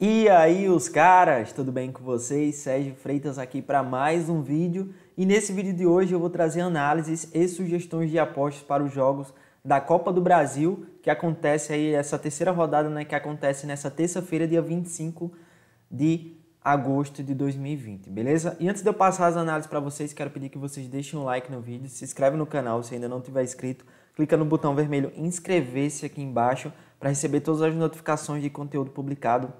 E aí, os caras, tudo bem com vocês? Sérgio Freitas aqui para mais um vídeo. E nesse vídeo de hoje eu vou trazer análises e sugestões de apostas para os jogos da Copa do Brasil, que acontece aí essa terceira rodada, né, que acontece nessa terça-feira, dia 25 de agosto de 2020, beleza? E antes de eu passar as análises para vocês, quero pedir que vocês deixem um like no vídeo, se inscreve no canal se ainda não tiver inscrito, clica no botão vermelho inscrever-se aqui embaixo para receber todas as notificações de conteúdo publicado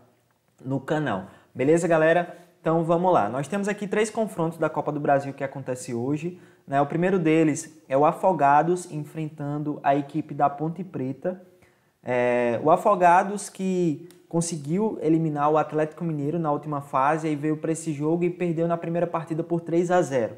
no canal. Beleza, galera? Então vamos lá. Nós temos aqui três confrontos da Copa do Brasil que acontece hoje. Né? O primeiro deles é o Afogados enfrentando a equipe da Ponte Preta. É, o Afogados que conseguiu eliminar o Atlético Mineiro na última fase e veio para esse jogo e perdeu na primeira partida por 3 a 0.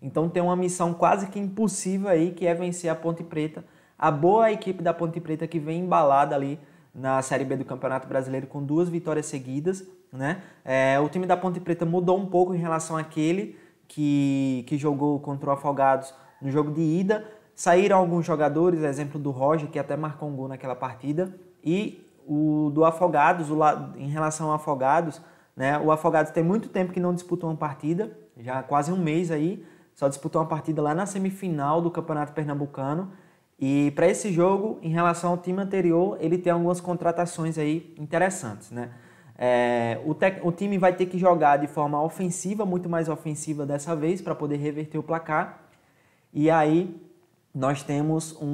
Então tem uma missão quase que impossível aí que é vencer a Ponte Preta, a boa equipe da Ponte Preta que vem embalada ali na Série B do Campeonato Brasileiro com duas vitórias seguidas. Né? É, o time da Ponte Preta mudou um pouco em relação àquele que, que jogou contra o Afogados no jogo de ida. Saíram alguns jogadores, exemplo do Roger, que até marcou um gol naquela partida. E o do Afogados, o, em relação ao Afogados, né, o Afogados tem muito tempo que não disputou uma partida, já quase um mês aí, só disputou uma partida lá na semifinal do Campeonato Pernambucano. E para esse jogo, em relação ao time anterior, ele tem algumas contratações aí interessantes, né? É, o, o, time vai ter que jogar de forma ofensiva, muito mais ofensiva dessa vez, para poder reverter o placar. E aí nós temos um,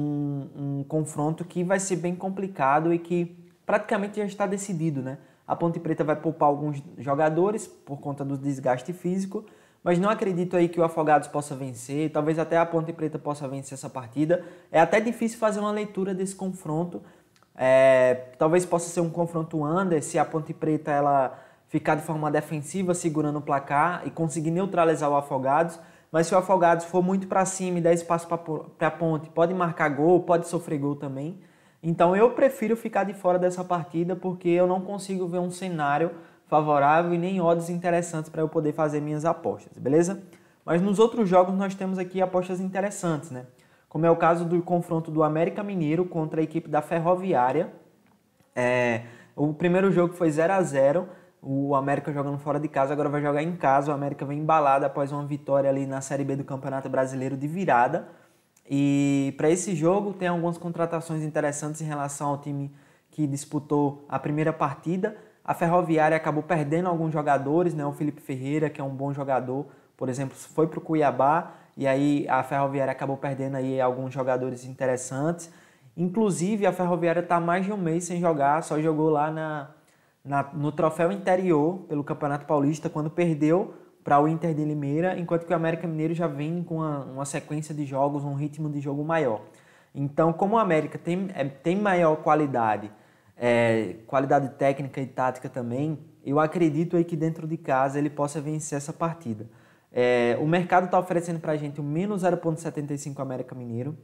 um, confronto que vai ser bem complicado e que praticamente já está decidido, né? A Ponte Preta vai poupar alguns jogadores por conta do desgaste físico mas não acredito aí que o Afogados possa vencer, talvez até a Ponte Preta possa vencer essa partida. É até difícil fazer uma leitura desse confronto. É, talvez possa ser um confronto under se a Ponte Preta ela ficar de forma defensiva segurando o placar e conseguir neutralizar o Afogados. Mas se o Afogados for muito para cima e der espaço para a Ponte, pode marcar gol, pode sofrer gol também. Então eu prefiro ficar de fora dessa partida porque eu não consigo ver um cenário favorável e nem odds interessantes para eu poder fazer minhas apostas, beleza? Mas nos outros jogos nós temos aqui apostas interessantes, né? Como é o caso do confronto do América Mineiro contra a equipe da Ferroviária. É, o primeiro jogo foi 0 a 0 o América jogando fora de casa, agora vai jogar em casa. O América vem embalado após uma vitória ali na Série B do Campeonato Brasileiro de virada. E para esse jogo tem algumas contratações interessantes em relação ao time que disputou a primeira partida. A Ferroviária acabou perdendo alguns jogadores, né? O Felipe Ferreira, que é um bom jogador, por exemplo, foi para o Cuiabá e aí a Ferroviária acabou perdendo aí alguns jogadores interessantes. Inclusive, a Ferroviária está mais de um mês sem jogar, só jogou lá na, na, no troféu interior pelo Campeonato Paulista, quando perdeu para o Inter de Limeira, enquanto que o América Mineiro já vem com uma, uma sequência de jogos, um ritmo de jogo maior. Então, como o América tem, é, tem maior qualidade é, qualidade técnica e tática também, eu acredito aí que dentro de casa ele possa vencer essa partida. É, o mercado está oferecendo para a gente o menos 0,75 América Mineiro.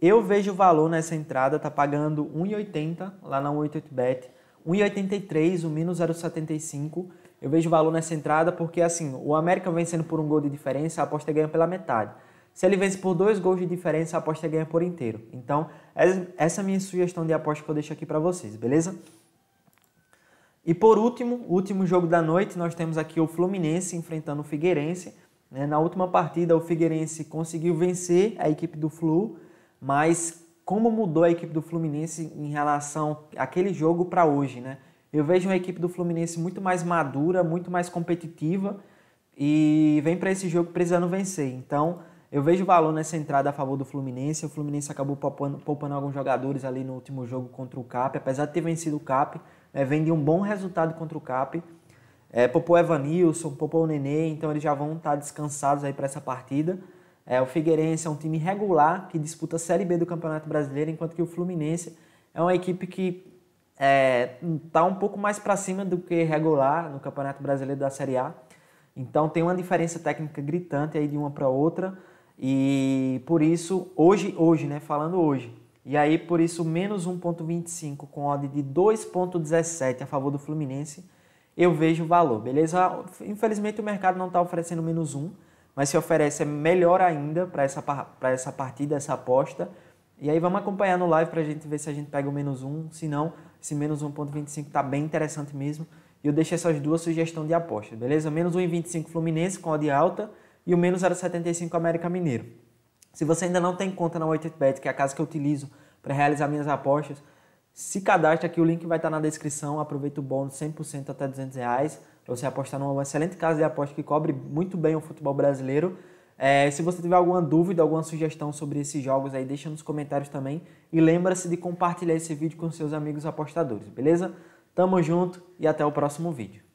Eu vejo o valor nessa entrada, tá pagando 1,80 lá na 188bet, 1,83 o menos 0,75. Eu vejo o valor nessa entrada porque assim, o América vencendo por um gol de diferença, a aposta é ganha pela metade. Se ele vence por dois gols de diferença, a aposta ganha por inteiro. Então, essa é a minha sugestão de aposta que eu deixo aqui para vocês, beleza? E por último, último jogo da noite, nós temos aqui o Fluminense enfrentando o Figueirense. Né? Na última partida, o Figueirense conseguiu vencer a equipe do Flu, mas como mudou a equipe do Fluminense em relação àquele jogo para hoje, né? Eu vejo uma equipe do Fluminense muito mais madura, muito mais competitiva e vem para esse jogo precisando vencer. Então, eu vejo valor nessa entrada a favor do Fluminense. O Fluminense acabou poupando, poupando alguns jogadores ali no último jogo contra o CAP, apesar de ter vencido o CAP, né, vem de um bom resultado contra o CAP. É, poupou Evanilson, poupou o Nenê, então eles já vão estar tá descansados aí para essa partida. É, o Figueirense é um time regular que disputa a Série B do Campeonato Brasileiro, enquanto que o Fluminense é uma equipe que está é, tá um pouco mais para cima do que regular no Campeonato Brasileiro da Série A. Então tem uma diferença técnica gritante aí de uma para outra. E por isso, hoje, hoje, né? Falando hoje. E aí, por isso, menos 1,25 com odd de 2,17 a favor do Fluminense, eu vejo o valor, beleza? Infelizmente, o mercado não está oferecendo menos 1, mas se oferece é melhor ainda para essa, pra essa partida, essa aposta. E aí, vamos acompanhar no live para a gente ver se a gente pega o menos 1. Se não, se menos 1,25 está bem interessante mesmo. E eu deixo essas duas sugestões de aposta, beleza? Menos 1,25 Fluminense com odd alta e o menos 0,75 América Mineiro. Se você ainda não tem conta na 88bet, que é a casa que eu utilizo para realizar minhas apostas, se cadastre aqui, o link vai estar tá na descrição. Aproveita o bônus 100% até 200 reais para você apostar numa excelente casa de aposta que cobre muito bem o futebol brasileiro. É, se você tiver alguma dúvida, alguma sugestão sobre esses jogos aí, deixa nos comentários também. E lembra-se de compartilhar esse vídeo com seus amigos apostadores, beleza? Tamo junto e até o próximo vídeo.